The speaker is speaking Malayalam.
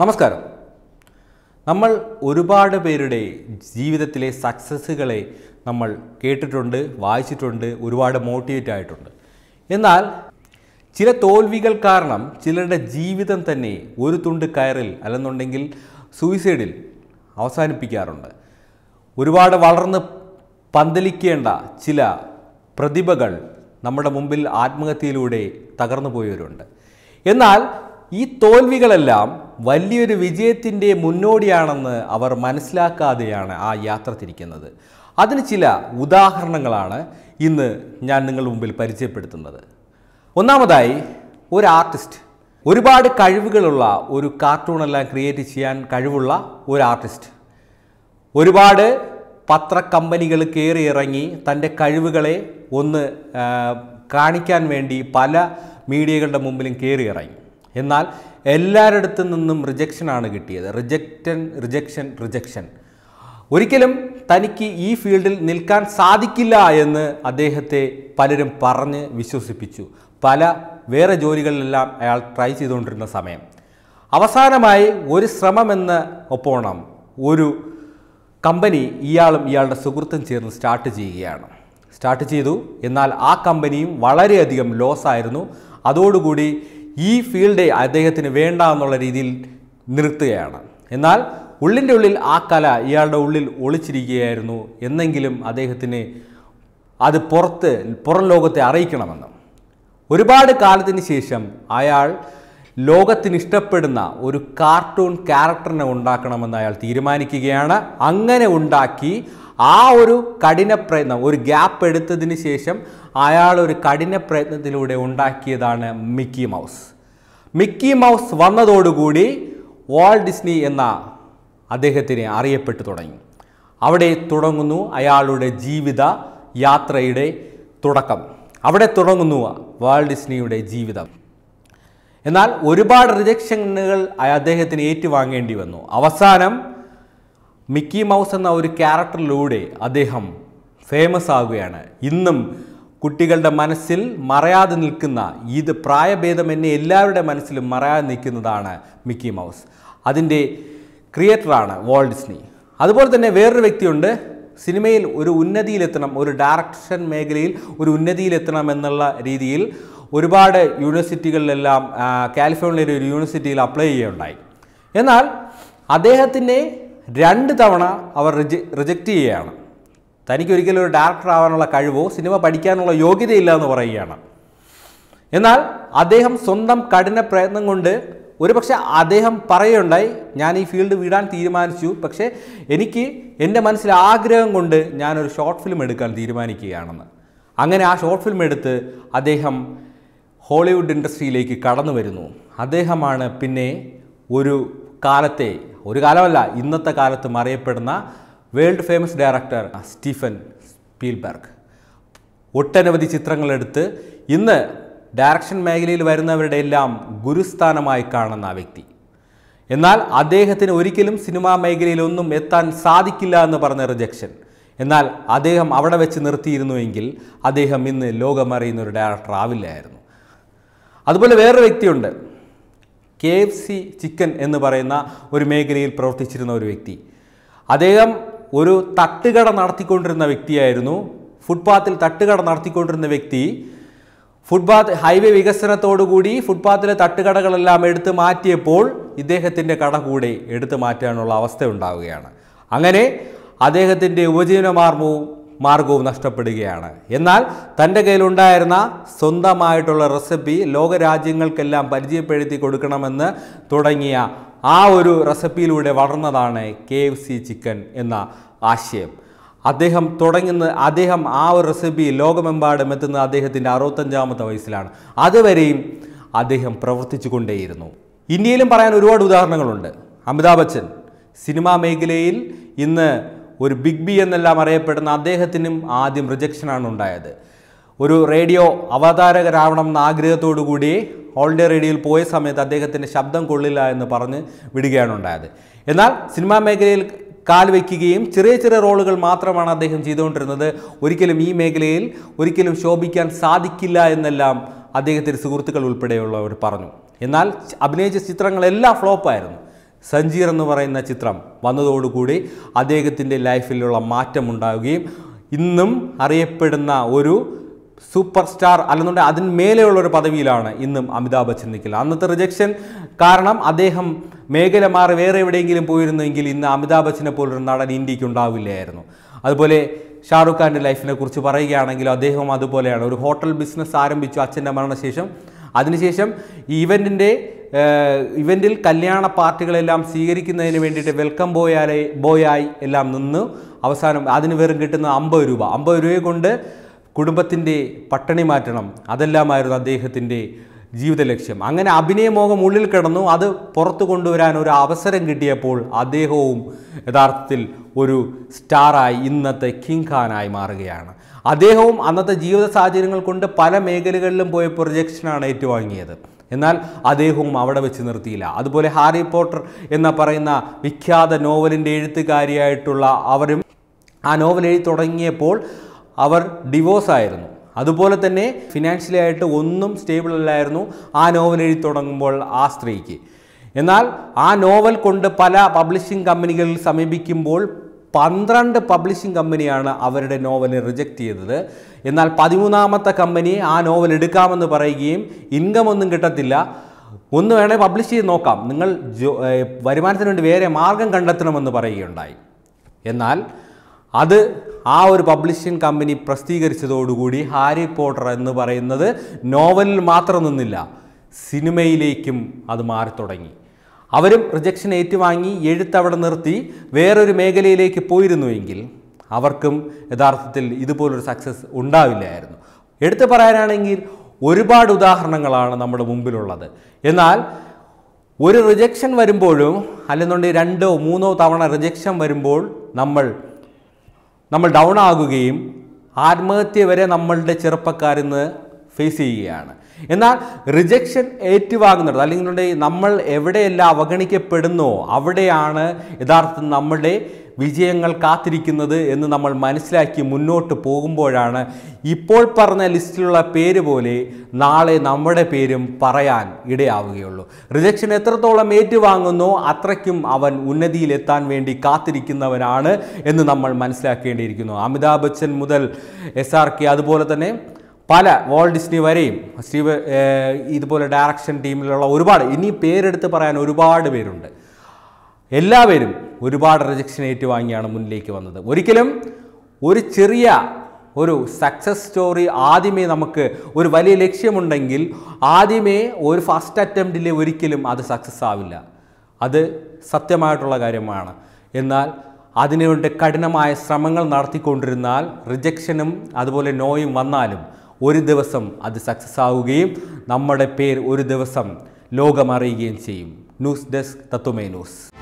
നമസ്കാരം നമ്മൾ ഒരുപാട് പേരുടെ ജീവിതത്തിലെ സക്സസ്സുകളെ നമ്മൾ കേട്ടിട്ടുണ്ട് വായിച്ചിട്ടുണ്ട് ഒരുപാട് മോട്ടിവേറ്റ് ആയിട്ടുണ്ട് എന്നാൽ ചില തോൽവികൾ കാരണം ചിലരുടെ ജീവിതം തന്നെ ഒരു തുണ്ട് കയറിൽ അല്ലെന്നുണ്ടെങ്കിൽ സൂയിസൈഡിൽ അവസാനിപ്പിക്കാറുണ്ട് ഒരുപാട് വളർന്ന് പന്തലിക്കേണ്ട ചില പ്രതിഭകൾ നമ്മുടെ മുമ്പിൽ ആത്മഹത്യയിലൂടെ തകർന്നു പോയവരുണ്ട് എന്നാൽ ഈ തോൽവികളെല്ലാം വലിയൊരു വിജയത്തിൻ്റെ മുന്നോടിയാണെന്ന് അവർ മനസ്സിലാക്കാതെയാണ് ആ യാത്ര തിരിക്കുന്നത് അതിന് ചില ഉദാഹരണങ്ങളാണ് ഇന്ന് ഞാൻ നിങ്ങളുടെ മുമ്പിൽ പരിചയപ്പെടുത്തുന്നത് ഒന്നാമതായി ഒരു ആർട്ടിസ്റ്റ് ഒരുപാട് കഴിവുകളുള്ള ഒരു കാർട്ടൂണെല്ലാം ക്രിയേറ്റ് ചെയ്യാൻ കഴിവുള്ള ഒരു ആർട്ടിസ്റ്റ് ഒരുപാട് പത്ര കമ്പനികൾ കയറി ഇറങ്ങി തൻ്റെ കഴിവുകളെ ഒന്ന് കാണിക്കാൻ വേണ്ടി പല മീഡിയകളുടെ മുമ്പിലും കയറി ഇറങ്ങി എന്നാൽ എല്ലാവരുടെ നിന്നും റിജക്ഷൻ ആണ് കിട്ടിയത് റിജക്റ്റൻ റിജക്ഷൻ റിജക്ഷൻ ഒരിക്കലും തനിക്ക് ഈ ഫീൽഡിൽ നിൽക്കാൻ സാധിക്കില്ല എന്ന് അദ്ദേഹത്തെ പലരും പറഞ്ഞ് വിശ്വസിപ്പിച്ചു പല വേറെ ജോലികളിലെല്ലാം അയാൾ ട്രൈ ചെയ്തുകൊണ്ടിരുന്ന സമയം അവസാനമായി ഒരു ശ്രമമെന്ന ഒപ്പോണം ഒരു കമ്പനി ഇയാളും ഇയാളുടെ സുഹൃത്തും ചേർന്ന് സ്റ്റാർട്ട് ചെയ്യുകയാണ് സ്റ്റാർട്ട് ചെയ്തു എന്നാൽ ആ കമ്പനിയും വളരെയധികം ലോസ് ആയിരുന്നു അതോടുകൂടി ഈ ഫീൽഡ് അദ്ദേഹത്തിന് വേണ്ട എന്നുള്ള രീതിയിൽ നിർത്തുകയാണ് എന്നാൽ ഉള്ളിൻ്റെ ഉള്ളിൽ ആ കല ഇയാളുടെ ഉള്ളിൽ ഒളിച്ചിരിക്കുകയായിരുന്നു എന്നെങ്കിലും അദ്ദേഹത്തിന് അത് പുറത്ത് പുറം ലോകത്തെ അറിയിക്കണമെന്ന് ഒരുപാട് കാലത്തിന് ശേഷം അയാൾ ലോകത്തിന് ഇഷ്ടപ്പെടുന്ന ഒരു കാർട്ടൂൺ ക്യാരക്ടറിനെ ഉണ്ടാക്കണമെന്ന് അയാൾ തീരുമാനിക്കുകയാണ് അങ്ങനെ ഉണ്ടാക്കി ആ ഒരു കഠിന പ്രയത്നം ഒരു ഗ്യാപ്പ് എടുത്തതിന് ശേഷം അയാൾ ഒരു കഠിന പ്രയത്നത്തിലൂടെ ഉണ്ടാക്കിയതാണ് മിക്കി മൗസ് മിക്കി മൗസ് വന്നതോടുകൂടി വാൾ ഡിസ്നി എന്ന അദ്ദേഹത്തിന് അറിയപ്പെട്ടു തുടങ്ങി അവിടെ തുടങ്ങുന്നു അയാളുടെ ജീവിത യാത്രയുടെ തുടക്കം അവിടെ തുടങ്ങുന്നു വാൾ ഡിസ്നിയുടെ ജീവിതം എന്നാൽ ഒരുപാട് റിജക്ഷനുകൾ അദ്ദേഹത്തിന് ഏറ്റുവാങ്ങേണ്ടി വന്നു അവസാനം മിക്കി മൗസ് എന്ന ഒരു ക്യാരക്ടറിലൂടെ അദ്ദേഹം ഫേമസ് ആവുകയാണ് ഇന്നും കുട്ടികളുടെ മനസ്സിൽ മറയാതെ നിൽക്കുന്ന ഇത് എന്നെ എല്ലാവരുടെ മനസ്സിലും മറയാതെ നിൽക്കുന്നതാണ് മിക്കി മൗസ് അതിൻ്റെ ക്രിയേറ്ററാണ് വോൾഡ് ഡിസ്നി അതുപോലെ തന്നെ വേറൊരു വ്യക്തിയുണ്ട് സിനിമയിൽ ഒരു ഉന്നതിയിലെത്തണം ഒരു ഡയറക്ഷൻ മേഖലയിൽ ഒരു ഉന്നതിയിലെത്തണം എന്നുള്ള രീതിയിൽ ഒരുപാട് യൂണിവേഴ്സിറ്റികളിലെല്ലാം കാലിഫോർണിയയിലെ ഒരു യൂണിവേഴ്സിറ്റിയിൽ അപ്ലൈ ചെയ്യുകയുണ്ടായി എന്നാൽ അദ്ദേഹത്തിൻ്റെ രണ്ട് തവണ അവർ റിജക്റ്റ് ചെയ്യുകയാണ് തനിക്കൊരിക്കലും ഒരു ഡയറക്ടർ ആവാനുള്ള കഴിവോ സിനിമ പഠിക്കാനുള്ള യോഗ്യതയില്ല എന്ന് പറയുകയാണ് എന്നാൽ അദ്ദേഹം സ്വന്തം കഠിന പ്രയത്നം കൊണ്ട് ഒരുപക്ഷെ അദ്ദേഹം പറയുകയുണ്ടായി ഞാൻ ഈ ഫീൽഡ് വിടാൻ തീരുമാനിച്ചു പക്ഷേ എനിക്ക് എൻ്റെ മനസ്സിൽ ആഗ്രഹം കൊണ്ട് ഞാനൊരു ഷോർട്ട് ഫിലിം എടുക്കാൻ തീരുമാനിക്കുകയാണെന്ന് അങ്ങനെ ആ ഷോർട്ട് ഫിലിം എടുത്ത് അദ്ദേഹം ഹോളിവുഡ് ഇൻഡസ്ട്രിയിലേക്ക് കടന്നു വരുന്നു അദ്ദേഹമാണ് പിന്നെ ഒരു കാലത്തെ ഒരു കാലമല്ല ഇന്നത്തെ കാലത്ത് അറിയപ്പെടുന്ന world famous director Steven Spielberg ഒട്ടനവധി ചിത്രങ്ങളെടുത്ത് ഇന്ന് ഡയറക്ഷൻ മേഖലയിൽ വരുന്നവരുടെ എല്ലാം ഗുരുസ്ഥാനമായി കാണുന്ന വ്യക്തി എന്നാൽ അദ്ദേഹത്തിന് ഒരിക്കലും സിനിമാ മേഖലയിലൊന്നും എത്താൻ സാധിക്കില്ല എന്ന് പറഞ്ഞ റിജക്ഷൻ എന്നാൽ അദ്ദേഹം അവിടെ വെച്ച് നിർത്തിയിരുന്നുവെങ്കിൽ അദ്ദേഹം ഇന്ന് ലോകമറിയുന്ന ഒരു ഡയറക്ടർ ആവില്ലായിരുന്നു അതുപോലെ വേറൊരു വ്യക്തിയുണ്ട് കെ എഫ് സി ചിക്കൻ എന്ന് പറയുന്ന ഒരു മേഖലയിൽ പ്രവർത്തിച്ചിരുന്ന ഒരു വ്യക്തി അദ്ദേഹം ഒരു തട്ടുകട നടത്തിക്കൊണ്ടിരുന്ന വ്യക്തിയായിരുന്നു ഫുട്പാത്തിൽ തട്ടുകട നടത്തിക്കൊണ്ടിരുന്ന വ്യക്തി ഫുട്പാത്ത് ഹൈവേ വികസനത്തോടുകൂടി ഫുട്പാത്തിലെ തട്ടുകടകളെല്ലാം എടുത്തു മാറ്റിയപ്പോൾ ഇദ്ദേഹത്തിൻ്റെ കട കൂടെ എടുത്തു മാറ്റാനുള്ള അവസ്ഥ ഉണ്ടാവുകയാണ് അങ്ങനെ അദ്ദേഹത്തിൻ്റെ ഉപജീവനമാർമ്മവും മാർഗവും നഷ്ടപ്പെടുകയാണ് എന്നാൽ തൻ്റെ കയ്യിലുണ്ടായിരുന്ന സ്വന്തമായിട്ടുള്ള റെസിപ്പി ലോകരാജ്യങ്ങൾക്കെല്ലാം പരിചയപ്പെടുത്തി കൊടുക്കണമെന്ന് തുടങ്ങിയ ആ ഒരു റെസിപ്പിയിലൂടെ വളർന്നതാണ് കെ എഫ് സി ചിക്കൻ എന്ന ആശയം അദ്ദേഹം തുടങ്ങുന്ന അദ്ദേഹം ആ ഒരു റെസിപ്പി ലോകമെമ്പാടും എത്തുന്ന അദ്ദേഹത്തിൻ്റെ അറുപത്തഞ്ചാമത്തെ വയസ്സിലാണ് അതുവരെയും അദ്ദേഹം പ്രവർത്തിച്ചു കൊണ്ടേയിരുന്നു ഇന്ത്യയിലും പറയാൻ ഒരുപാട് ഉദാഹരണങ്ങളുണ്ട് അമിതാഭ് ബച്ചൻ സിനിമാ മേഖലയിൽ ഇന്ന് ഒരു ബിഗ് ബി എന്നെല്ലാം അറിയപ്പെടുന്ന അദ്ദേഹത്തിനും ആദ്യം റിജക്ഷനാണ് ഉണ്ടായത് ഒരു റേഡിയോ അവതാരകരാവണം എന്ന ആഗ്രഹത്തോടു കൂടി ഓൾ റേഡിയോയിൽ പോയ സമയത്ത് അദ്ദേഹത്തിൻ്റെ ശബ്ദം കൊള്ളില്ല എന്ന് പറഞ്ഞ് വിടുകയാണ് ഉണ്ടായത് എന്നാൽ സിനിമാ മേഖലയിൽ കാൽ വയ്ക്കുകയും ചെറിയ ചെറിയ റോളുകൾ മാത്രമാണ് അദ്ദേഹം ചെയ്തുകൊണ്ടിരുന്നത് ഒരിക്കലും ഈ മേഖലയിൽ ഒരിക്കലും ശോഭിക്കാൻ സാധിക്കില്ല എന്നെല്ലാം അദ്ദേഹത്തിൻ്റെ സുഹൃത്തുക്കൾ ഉൾപ്പെടെയുള്ളവർ പറഞ്ഞു എന്നാൽ അഭിനയിച്ച ചിത്രങ്ങളെല്ലാം ഫ്ലോപ്പായിരുന്നു സഞ്ജീർ എന്ന് പറയുന്ന ചിത്രം വന്നതോടുകൂടി അദ്ദേഹത്തിൻ്റെ ലൈഫിലുള്ള മാറ്റമുണ്ടാവുകയും ഇന്നും അറിയപ്പെടുന്ന ഒരു സൂപ്പർ സ്റ്റാർ അല്ലെന്നുണ്ട് അതിന് മേലെയുള്ള ഒരു പദവിയിലാണ് ഇന്നും അമിതാഭ് ബച്ചൻ നിൽക്കുന്നത് അന്നത്തെ റിജക്ഷൻ കാരണം അദ്ദേഹം മേഖല മാറി വേറെ എവിടെയെങ്കിലും പോയിരുന്നെങ്കിൽ ഇന്ന് അമിതാഭ് ബച്ചനെ പോലൊരു നടൻ ഇന്ത്യക്ക് ഉണ്ടാവില്ലായിരുന്നു അതുപോലെ ഷാറുഖ് ഖാൻ്റെ ലൈഫിനെ കുറിച്ച് പറയുകയാണെങ്കിലും അദ്ദേഹം അതുപോലെയാണ് ഒരു ഹോട്ടൽ ബിസിനസ് ആരംഭിച്ചു അച്ഛൻ്റെ മരണശേഷം അതിനുശേഷം ഇവൻറ്റിൻ്റെ ഇവൻറ്റിൽ കല്യാണ പാർട്ടികളെല്ലാം സ്വീകരിക്കുന്നതിന് വേണ്ടിയിട്ട് വെൽക്കം ബോയാലേ ബോയായി എല്ലാം നിന്ന് അവസാനം അതിന് വെറും കിട്ടുന്ന അമ്പത് രൂപ അമ്പത് രൂപയെ കൊണ്ട് കുടുംബത്തിൻ്റെ പട്ടണി മാറ്റണം അതെല്ലാമായിരുന്നു അദ്ദേഹത്തിൻ്റെ ജീവിത ലക്ഷ്യം അങ്ങനെ അഭിനയമോഹം ഉള്ളിൽ കിടന്നു അത് പുറത്തു കൊണ്ടുവരാൻ ഒരു അവസരം കിട്ടിയപ്പോൾ അദ്ദേഹവും യഥാർത്ഥത്തിൽ ഒരു സ്റ്റാറായി ഇന്നത്തെ കിങ് ഖാനായി മാറുകയാണ് അദ്ദേഹവും അന്നത്തെ ജീവിത സാഹചര്യങ്ങൾ കൊണ്ട് പല മേഖലകളിലും പോയ പ്രൊജക്ഷനാണ് ഏറ്റുവാങ്ങിയത് എന്നാൽ അദ്ദേഹവും അവിടെ വെച്ച് നിർത്തിയില്ല അതുപോലെ ഹാരി പോട്ടർ എന്ന പറയുന്ന വിഖ്യാത നോവലിൻ്റെ എഴുത്തുകാരിയായിട്ടുള്ള അവരും ആ നോവൽ എഴുതി തുടങ്ങിയപ്പോൾ അവർ ഡിവോഴ്സായിരുന്നു ആയിരുന്നു അതുപോലെ തന്നെ ഫിനാൻഷ്യലി ആയിട്ട് ഒന്നും സ്റ്റേബിൾ അല്ലായിരുന്നു ആ നോവൽ എഴുതി തുടങ്ങുമ്പോൾ ആ സ്ത്രീക്ക് എന്നാൽ ആ നോവൽ കൊണ്ട് പല പബ്ലിഷിംഗ് കമ്പനികളിൽ സമീപിക്കുമ്പോൾ പന്ത്രണ്ട് പബ്ലിഷിംഗ് കമ്പനിയാണ് അവരുടെ നോവലിനെ റിജക്റ്റ് ചെയ്തത് എന്നാൽ പതിമൂന്നാമത്തെ കമ്പനി ആ നോവൽ എടുക്കാമെന്ന് പറയുകയും ഇൻകം ഒന്നും കിട്ടത്തില്ല ഒന്ന് വേണേൽ പബ്ലിഷ് ചെയ്ത് നോക്കാം നിങ്ങൾ വരുമാനത്തിന് വേണ്ടി വേറെ മാർഗം കണ്ടെത്തണമെന്ന് പറയുകയുണ്ടായി എന്നാൽ അത് ആ ഒരു പബ്ലിഷിംഗ് കമ്പനി പ്രസിദ്ധീകരിച്ചതോടുകൂടി ഹാരി പോട്ടർ എന്ന് പറയുന്നത് നോവലിൽ മാത്രം നിന്നില്ല സിനിമയിലേക്കും അത് മാറി തുടങ്ങി അവരും റിജക്ഷൻ ഏറ്റുവാങ്ങി എഴുത്തവിടെ നിർത്തി വേറൊരു മേഖലയിലേക്ക് പോയിരുന്നുവെങ്കിൽ അവർക്കും യഥാർത്ഥത്തിൽ ഇതുപോലൊരു സക്സസ് ഉണ്ടാവില്ലായിരുന്നു എടുത്തു പറയാനാണെങ്കിൽ ഒരുപാട് ഉദാഹരണങ്ങളാണ് നമ്മുടെ മുമ്പിലുള്ളത് എന്നാൽ ഒരു റിജക്ഷൻ വരുമ്പോഴും അല്ലെന്നുണ്ടെങ്കിൽ രണ്ടോ മൂന്നോ തവണ റിജക്ഷൻ വരുമ്പോൾ നമ്മൾ നമ്മൾ ഡൗൺ ആകുകയും ആത്മഹത്യ വരെ നമ്മളുടെ ചെറുപ്പക്കാരിന്ന് ഫേസ് ചെയ്യുകയാണ് എന്നാൽ റിജക്ഷൻ ഏറ്റുവാങ്ങുന്നുണ്ട് അല്ലെങ്കിൽ നമ്മൾ എവിടെയെല്ലാം അവഗണിക്കപ്പെടുന്നോ അവിടെയാണ് യഥാർത്ഥം നമ്മുടെ വിജയങ്ങൾ കാത്തിരിക്കുന്നത് എന്ന് നമ്മൾ മനസ്സിലാക്കി മുന്നോട്ട് പോകുമ്പോഴാണ് ഇപ്പോൾ പറഞ്ഞ ലിസ്റ്റിലുള്ള പേര് പോലെ നാളെ നമ്മുടെ പേരും പറയാൻ ഇടയാവുകയുള്ളൂ റിജക്ഷൻ എത്രത്തോളം ഏറ്റുവാങ്ങുന്നോ അത്രയ്ക്കും അവൻ ഉന്നതിയിലെത്താൻ വേണ്ടി കാത്തിരിക്കുന്നവനാണ് എന്ന് നമ്മൾ മനസ്സിലാക്കേണ്ടിയിരിക്കുന്നു അമിതാഭ് ബച്ചൻ മുതൽ എസ് ആർ കെ അതുപോലെ തന്നെ പല വാൾഡ് ഡിസ്നി വരെയും സ്റ്റീവ് ഇതുപോലെ ഡയറക്ഷൻ ടീമിലുള്ള ഒരുപാട് ഇനി പേരെടുത്ത് പറയാൻ ഒരുപാട് പേരുണ്ട് എല്ലാവരും ഒരുപാട് റിജക്ഷൻ വാങ്ങിയാണ് മുന്നിലേക്ക് വന്നത് ഒരിക്കലും ഒരു ചെറിയ ഒരു സക്സസ് സ്റ്റോറി ആദ്യമേ നമുക്ക് ഒരു വലിയ ലക്ഷ്യമുണ്ടെങ്കിൽ ആദ്യമേ ഒരു ഫസ്റ്റ് അറ്റംപ്റ്റിൽ ഒരിക്കലും അത് സക്സസ് ആവില്ല അത് സത്യമായിട്ടുള്ള കാര്യമാണ് എന്നാൽ അതിനുവേണ്ടി കഠിനമായ ശ്രമങ്ങൾ നടത്തിക്കൊണ്ടിരുന്നാൽ റിജക്ഷനും അതുപോലെ നോയും വന്നാലും ഒരു ദിവസം അത് സക്സസ് ആവുകയും നമ്മുടെ പേര് ഒരു ദിവസം ലോകമറിയുകയും ചെയ്യും ന്യൂസ് ഡെസ്ക് തത്വമേ ന്യൂസ്